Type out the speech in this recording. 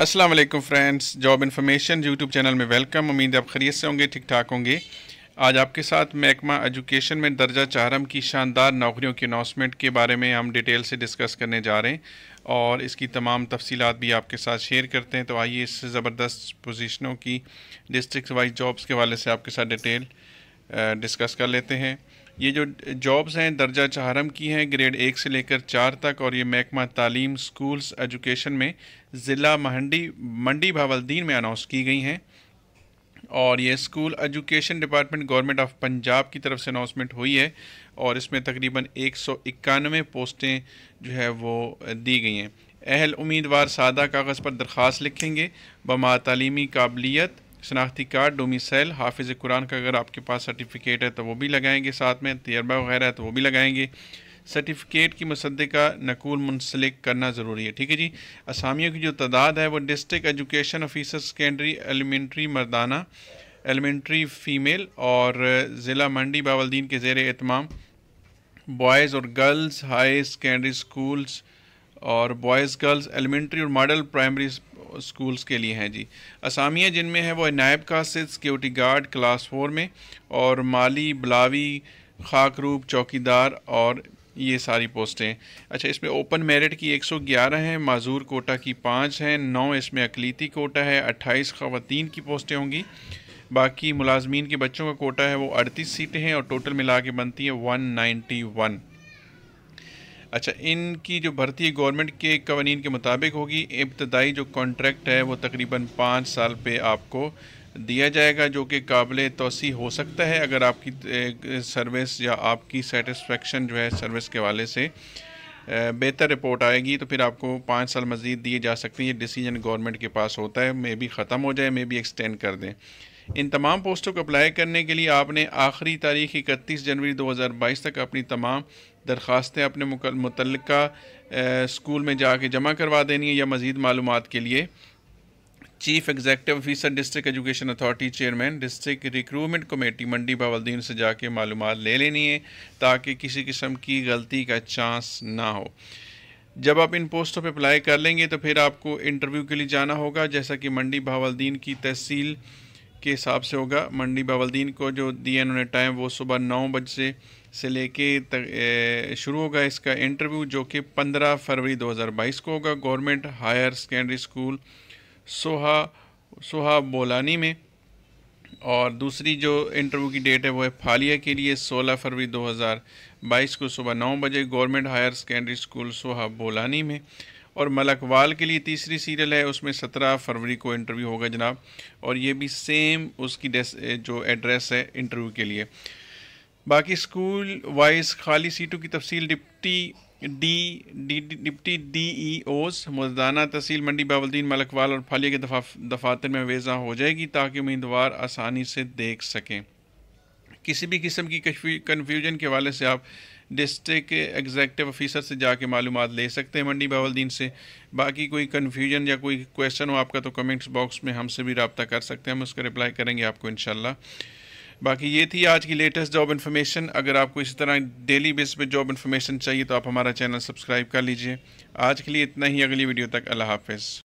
अस्सलाम वालेकुम friends job information YouTube channel में वेलकम उम्मीद आप खरीद से होंगे ठीक ठाक होंगे आज आपके साथ महकमा एजुकेशन में दर्जा चारम की शानदार नौकरियों की अनाउंसमेंट के बारे में हम डिटेल से डिस्कस करने जा रहे हैं और इसकी तमाम तफसीत भी आपके साथ शेयर करते हैं तो आइए इस ज़बरदस्त पोजिशनों की डिस्ट्रिक्ट वाइज जॉब्स के वाले से आपके साथ डिटेल डिस्कस कर लेते हैं ये जो जॉब्स हैं दर्जा चहारम की हैं ग्रेड एक से लेकर चार तक और ये महकमा तालीम स्कूल्स एजुकेशन में ज़िला मंडी मंडी भावलदीन में अनाउंस की गई हैं और ये school education department government of Punjab की तरफ से अनाउंसमेंट हुई है और इसमें तकरीबन एक सौ इक्यानवे पोस्टें जो है वो दी गई हैं अहल उम्मीदवार सादा कागज़ पर दरख्वास्त लिखेंगे बमा तलीमी काबिलियत शनाख्ती कार्ड डोमिसल हाफिज़ कुरान का अगर आपके पास सर्टिफिकेट है तो वो भी लगाएंगे साथ में तजर्बा वगैरह है तो वो भी लगाएंगे सर्टिफिकेट की मसद का नकूल मुंसलिक करना ज़रूरी है ठीक है जी असामियों की जो तादाद है वो district education officer secondary elementary मर्दाना एलिमेंट्री फ़ीमेल और ज़िला मंडी बावलदीन के जेर एहतमाम बॉयज़ और गर्ल्स हाई सेकेंडरी स्कूल्स और बॉयज़ गर्ल्स एलिमेंट्री और मॉडल प्राइमरी स्कूल्स के लिए हैं जी असामियाँ जिनमें हैं वो नायब कासिद सिक्योरिटी गार्ड क्लास फोर में और माली बलावी खाकरूप चौकीदार और ये सारी पोस्टें अच्छा इसमें ओपन मेरिट की 111 हैं माजूर कोटा की पाँच हैं नौ इसमें अकलीती कोटा है अट्ठाईस खातन की पोस्टें होंगी बाकी मुलाजमीन के बच्चों का कोटा है वो अड़तीस सीटें हैं और टोटल मिला के बनती है वन नाइन्टी वन अच्छा इनकी जो भर्ती गवर्नमेंट के कवानीन के मुताबिक होगी इब्तदाई जो कॉन्ट्रैक्ट है वो तकरीबन पाँच साल पे आपको दिया जाएगा जो कि काबिल तोसी हो सकता है अगर आपकी सर्विस या आपकी सेटिस्फेक्शन जो है सर्विस के वाले से बेहतर रिपोर्ट आएगी तो फिर आपको पाँच साल मज़ीद दिए जा सकते हैं ये डिसीजन गवर्नमेंट के पास होता है मे बी ख़त्म हो जाए मे बी एक्सटेंड कर दें इन तमाम पोस्टों को अप्लाई करने के लिए आपने आखिरी तारीख इकतीस जनवरी 2022 तक अपनी तमाम दरख्वास्तें अपने मुतल स्कूल में जाके जमा करवा देनी है या मज़ीद मालूम के लिए chief executive officer district education authority chairman district recruitment committee Mandi Bahauddin से जाके मालूम ले लेनी है ताकि किसी किस्म की गलती का चांस ना हो जब आप इन पोस्टों पर अप्लाई कर लेंगे तो फिर आपको इंटरव्यू के लिए जाना होगा जैसा कि मंडी बावलदीन की तहसील के हिसाब से होगा मंडी बावलदीन को जो दिया इन्होंने टाइम वो सुबह नौ बजे से से लेके शुरू होगा इसका इंटरव्यू जो कि 15 फरवरी 2022 को होगा government higher secondary school Soha Soha Bolani में और दूसरी जो इंटरव्यू की डेट है वो है फालिया के लिए 16 फरवरी 2022 को सुबह नौ बजे government higher secondary school Soha Bolani में और मलकवाल के लिए तीसरी सीरियल है उसमें सत्रह फरवरी को इंटरव्यू होगा जनाब और ये भी सेम उसकी जो एड्रेस है इंटरव्यू के लिए बाकी स्कूल वाइज खाली सीटों की तफसील deputy D D deputy D E e ओस मजदाना तहसील मंडी बाबुलद्दीन मलकवाल और फालिया के दफा, दफातर में वेजा हो जाएगी ताकि उम्मीदवार आसानी से देख सकें किसी भी किस्म की कन्फ्यूजन के हवाले से आप डिस्ट्रिक्ट एग्जेक्टिव ऑफिसर से जाके मालूम ले सकते हैं मंडी बावलदीन से बाकी कोई कन्फ्यूजन या कोई क्वेश्चन हो आपका तो कमेंट्स बॉक्स में हमसे भी रबता कर सकते हैं हम उसका रिप्लाई करेंगे आपको इन बाकी ये थी आज की लेटेस्ट जॉब इन्फॉर्मेशन अगर आपको इसी तरह डेली बेस पे जॉब इन्फॉर्मेशन चाहिए तो आप हमारा चैनल सब्सक्राइब कर लीजिए आज के लिए इतना ही अगली वीडियो तक अल्लाह हाफिज़